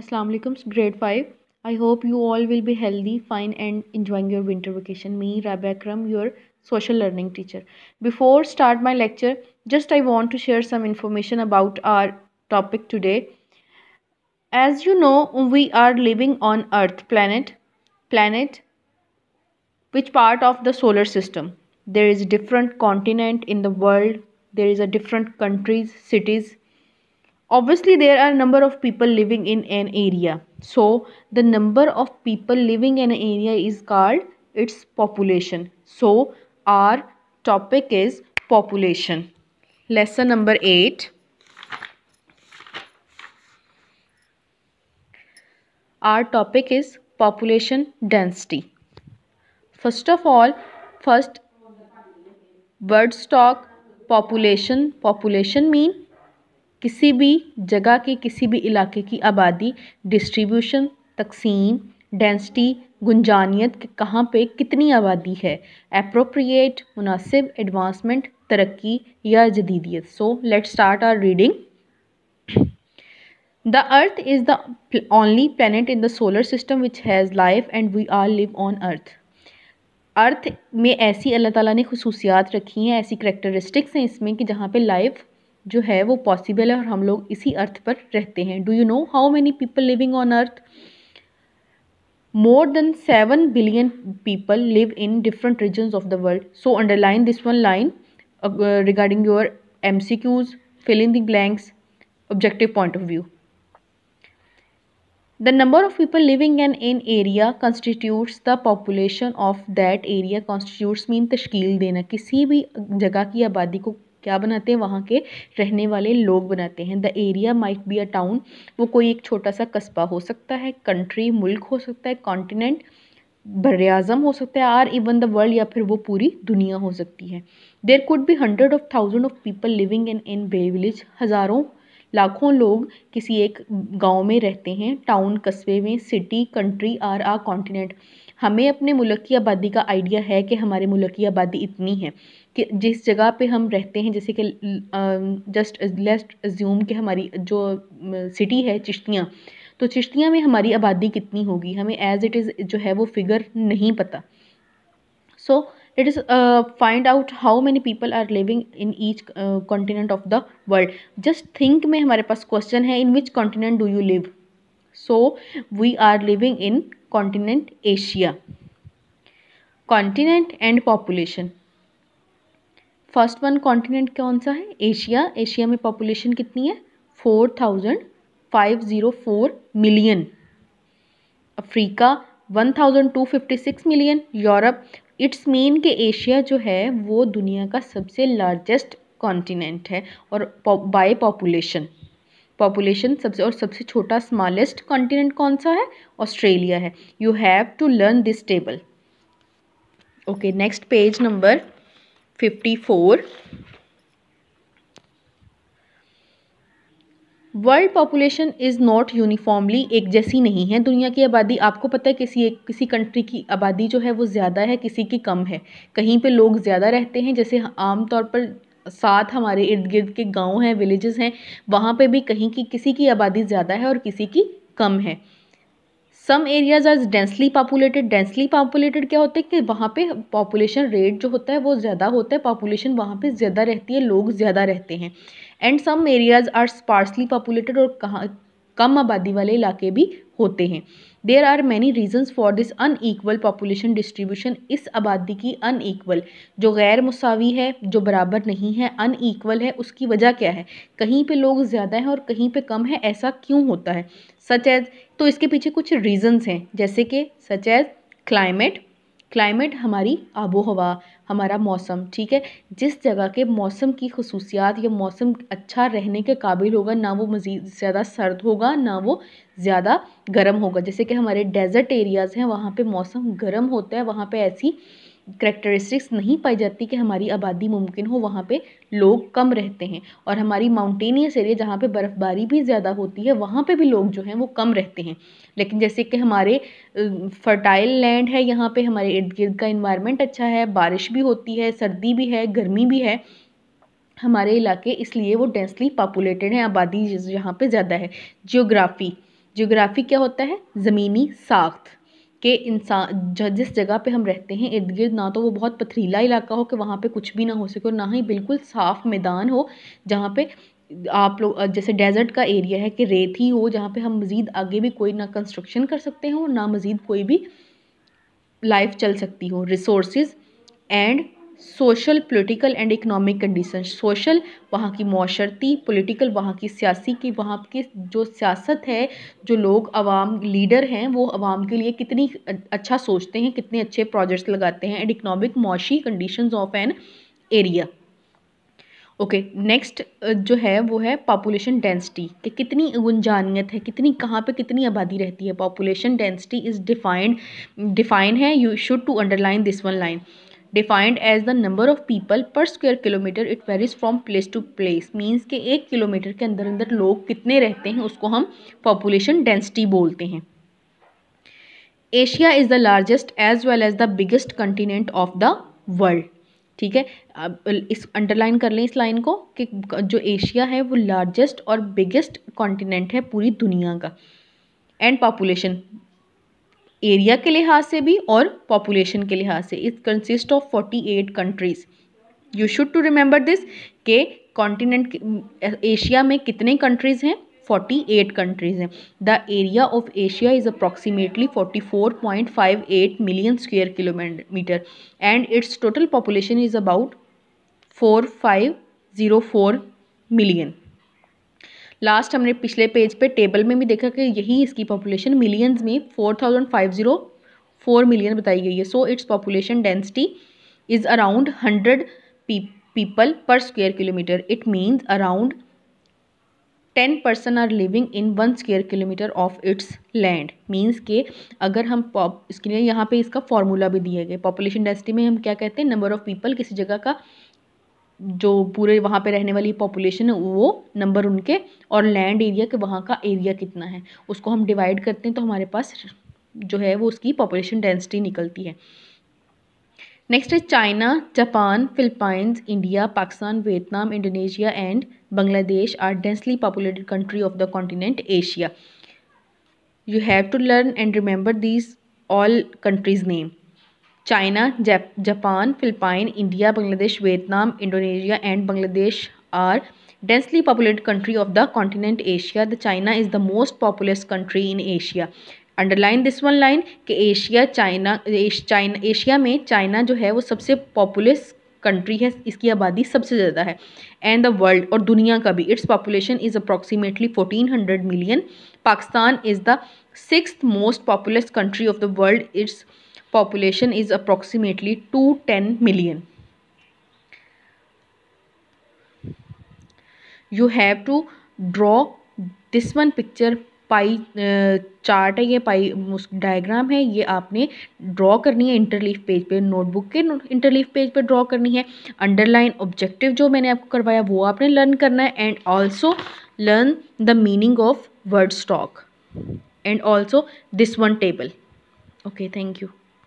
अस्सलाम वालेकुम grade 5 I hope you all will be healthy, fine, and enjoying your winter vacation. Me, Rabia Akram, your social learning teacher. Before start my lecture, just I want to share some information about our topic today. As you know, we are living on Earth planet, planet, which part of the solar system? There is different continent in the world. There is a different countries, cities, obviously there are number of people living in an area so the number of people living in an area is called its population so our topic is population lesson number 8 our topic is population density first of all first bird stock population population mean किसी भी जगह के किसी भी इलाके की आबादी distribution तकसीम डेंसिटी गुंजानियत के कहाँ पे कितनी आबादी है अप्रोप्रिएट मुनासिब एडवांसमेंट तरक्की या जदीदियत so let start our reading the earth is the only planet in the solar system which has life and we are live on earth earth में ऐसी अल्लाह ताला ने खसूसियात रखी हैं ऐसी करेक्टरिस्टिक्स हैं इसमें कि जहाँ पे लाइफ जो है वो पॉसिबल है और हम लोग इसी अर्थ पर रहते हैं do you know how many people living on earth more than seven billion people live in different regions of the world so underline this one line regarding your M C Qs fill in the blanks objective point of view the number of people living an in area constitutes the population of that area constitutes mean तश्कील देना किसी भी जगह की आबादी को क्या बनाते हैं वहाँ के रहने वाले लोग बनाते हैं the area might be a town वो कोई एक छोटा सा कस्बा हो सकता है कंट्री मुल्क हो सकता है कॉन्टिनेंट बर अज़म हो सकता है आर इवन द वर्ल्ड या फिर वो पूरी दुनिया हो सकती है there could be hundred of thousand of people living in in bay village हज़ारों लाखों लोग किसी एक गांव में रहते हैं टाउन कस्बे में city country or a continent हमें अपने मुल्क की आबादी का आइडिया है कि हमारे मुल्क की आबादी इतनी है कि जिस जगह पे हम रहते हैं जैसे कि जस्ट लेस्ट ज्यूम कि हमारी जो सिटी है चिश्तियाँ तो चिश्तियाँ में हमारी आबादी कितनी होगी हमें एज़ इट इज़ जो है वो फिगर नहीं पता so it is find out how many people are living in each continent of the world just think में हमारे पास क्वेश्चन है इन विच कॉन्टीनेंट डू यू लिव so we are living in continent asia continent and population first one continent कौन सा है एशिया एशिया में पॉपुलेशन कितनी है four thousand five zero four million Africa one thousand two fifty six million Europe it's main के Asia जो है वो दुनिया का सबसे लार्जेस्ट कॉन्टिनेंट है और बाय पॉपुलेशन पॉपुलेशन सबसे और सबसे छोटा स्मॉलेस्ट कॉन्टिनेंट कौन सा है ऑस्ट्रेलिया है you have to learn this table okay next page number fifty four world population is not uniformly एक जैसी नहीं है दुनिया की आबादी आपको पता है किसी एक किसी कंट्री की आबादी जो है वो ज़्यादा है किसी की कम है कहीं पे लोग ज़्यादा रहते हैं जैसे आमतौर पर साथ हमारे इर्द गिर्द के गांव हैं विलेजेस हैं वहाँ पे भी कहीं की किसी की आबादी ज़्यादा है और किसी की कम है some areas are densely populated densely populated क्या होता है कि वहाँ पे पॉपुलेशन रेट जो होता है वो ज़्यादा होता है पॉपुलेशन वहाँ पे ज़्यादा रहती है लोग ज़्यादा रहते हैं and some areas are sparsely populated और कहाँ कम आबादी वाले इलाके भी होते हैं there are many reasons for this unequal population distribution इस आबादी की अनईक्वल जो गैर मुसावी है जो बराबर नहीं है अनईक्वल है उसकी वजह क्या है कहीं पे लोग ज़्यादा हैं और कहीं पे कम है ऐसा क्यों होता है सच एज तो इसके पीछे कुछ रीजन्स हैं जैसे कि सच एज क्लाइमेट क्लाइमेट हमारी आबो हवा हमारा मौसम ठीक है जिस जगह के मौसम की खसूसियात या मौसम अच्छा रहने के काबिल होगा ना वो मज़ीद ज़्यादा सर्द होगा ना वो ज़्यादा गर्म होगा जैसे कि हमारे डेज़र्ट एरियाज़ हैं वहाँ पे मौसम गर्म होता है वहाँ पर ऐसी करेक्टरिस्टिक्स नहीं पाई जाती कि हमारी आबादी मुमकिन हो वहाँ पे लोग कम रहते हैं और हमारी माउंटेनियस एरिया जहाँ पे बर्फ़बारी भी ज़्यादा होती है वहाँ पे भी लोग जो हैं वो कम रहते हैं लेकिन जैसे कि हमारे फर्टाइल लैंड है यहाँ पे हमारे इर्द गिर्द का इन्वायरमेंट अच्छा है बारिश भी होती है सर्दी भी है गर्मी भी है हमारे इलाके इसलिए वो डेंसली पॉपुलेटेड हैं आबादी यहाँ पर ज़्यादा है जियोग्राफी जियोग्राफी क्या होता है ज़मीनी साख्त कि इंसान जिस जगह पे हम रहते हैं इर्द गिर्द ना तो वो बहुत पथरीला इलाका हो कि वहाँ पे कुछ भी ना हो सके और ना ही बिल्कुल साफ़ मैदान हो जहाँ पे आप लोग जैसे डेजर्ट का एरिया है कि रेत ही हो जहाँ पे हम मज़ीद आगे भी कोई ना कंस्ट्रक्शन कर सकते हो और ना मज़ीद कोई भी लाइफ चल सकती हो resource and social political and economic condition social वहाँ की माशरती पॉलिटिकल वहाँ की सियासी की वहाँ की जो सियासत है जो लोग आवाम लीडर हैं वो आवाम के लिए कितनी अच्छा सोचते हैं कितने अच्छे प्रोजेक्ट्स लगाते हैं एंड इकनॉमिक मुशी condition of an area okay okay, next जो है वो है पॉपुलेशन डेंसिटी कि कितनी गुंजानियत है कितनी कहाँ पे कितनी आबादी रहती है population density is defined define है you should to underline this one line defined as the number of people per square kilometre it varies from place to place means के एक किलोमीटर के अंदर अंदर लोग कितने रहते हैं उसको हम पॉपुलेशन डेंसिटी बोलते हैं Asia is the largest as well as the biggest continent of the world ठीक है अब इस अंडरलाइन कर लें इस लाइन को कि जो एशिया है वो लार्जेस्ट और बिगेस्ट कॉन्टिनेंट है पूरी दुनिया का एंड पॉपुलेशन एरिया के लिहाज से भी और पॉपुलेशन के लिहाज से it consist of forty eight countries you should to remember this के कॉन्टिनेंट एशिया में कितने कंट्रीज़ हैं फोर्टी एट कंट्रीज़ हैं the area of Asia is approximately forty four point five eight million square kilometre and its total population is about four five zero four million last हमने पिछले page पे table में भी देखा कि यही इसकी पॉपुलेशन मिलियंस में four thousand five zero four million बताई गई है so its population density is around hundred people per square kilometre it means around ten person are living in one square kilometre of its land means के अगर हम इसके लिए यहाँ पे इसका फॉर्मूला भी दिया गया पॉपुलेशन डेंसिटी में हम क्या कहते हैं नंबर ऑफ़ पीपल किसी जगह का जो पूरे वहाँ पे रहने वाली पॉपुलेशन है वो नंबर उनके और लैंड एरिया के वहाँ का एरिया कितना है उसको हम डिवाइड करते हैं तो हमारे पास जो है वो उसकी पॉपुलेशन डेंसिटी निकलती है नेक्स्ट है China Japan Philippines India Pakistan Vietnam Indonesia and Bangladesh are densely populated country of the continent Asia you have to learn and remember these all countries name China Japan Philippine India Bangladesh Vietnam Indonesia and Bangladesh are densely populated country of the continent Asia the China is the most populous country in Asia underline this one line कि Asia China China Asia में China जो है वो सबसे populace country है इसकी आबादी सबसे ज़्यादा है एंड द वर्ल्ड और दुनिया का भी its population is approximately fourteen hundred million Pakistan is the six most populous country of the world its population is approximately two ten million you have to draw this one picture pie chart है ये पाई diagram है ये आपने draw करनी है इंटरलीफ page पे notebook के इंटरलीफ page पे ड्रॉ करनी है अंडरलाइन ऑब्जेक्टिव जो मैंने आपको करवाया वो आपने लर्न करना है and also learn the meaning of word stock and also this one table okay thank you